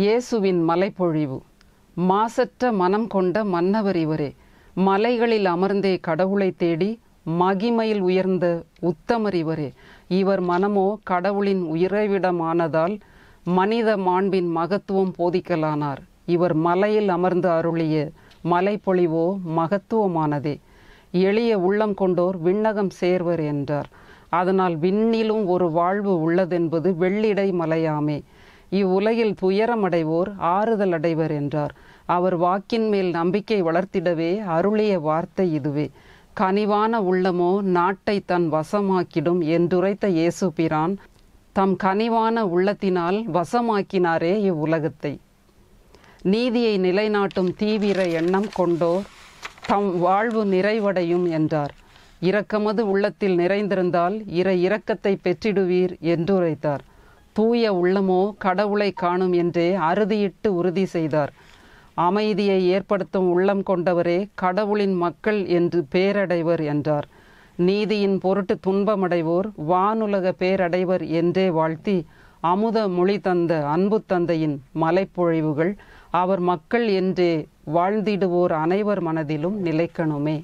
இயேசுவின் மலைப்பொழிவு மாசற்ற மனம் கொண்ட மன்னவர் இவரே மலைகளில் அமர்ந்தே கடவுளை தேடி மகிமையில் உயர்ந்த உத்தமர் இவரே இவர் மனமோ கடவுளின் உயிரைவிடமானதால் மனித மாண்பின் மகத்துவம் போதிக்கலானார் இவர் மலையில் அமர்ந்து அருளிய மலைப்பொழிவோ மகத்துவமானதே எளிய உள்ளம் கொண்டோர் விண்ணகம் சேர்வர் என்றார் அதனால் விண்ணிலும் ஒரு வாழ்வு உள்ளதென்பது வெள்ளிடை மலையாமே இவ்வுலகில் துயரமடைவோர் ஆறுதல் அடைவர் என்றார் அவர் வாக்கின் மேல் நம்பிக்கை வளர்த்திடவே அருளிய வார்த்தை இதுவே கனிவான உள்ளமோ நாட்டை தன் வசமாக்கிடும் என்றுரைத்த இயேசு பிரான் தம் கனிவான உள்ளத்தினால் வசமாக்கினாரே இவ்வுலகத்தை நீதியை நிலைநாட்டும் தீவிர எண்ணம் கொண்டோர் தம் வாழ்வு நிறைவடையும் என்றார் இரக்கமது உள்ளத்தில் நிறைந்திருந்தால் இற இரக்கத்தை பெற்றிடுவீர் என்றுரைத்தார் தூய உள்ளமோ கடவுளை காணும் என்று அறுதியிட்டு உறுதி செய்தார் அமைதியை ஏற்படுத்தும் உள்ளம் கொண்டவரே கடவுளின் மக்கள் என்று பேரடைவர் என்றார் நீதியின் பொருட்டு துன்பமடைவோர் வானுலக பேரடைவர் என்றே வாழ்த்தி அமுத மொழி தந்த அன்பு தந்தையின் மலைப்பொழிவுகள் அவர் மக்கள் என்றே வாழ்ந்திடுவோர் அனைவர் மனதிலும் நிலைக்கணுமே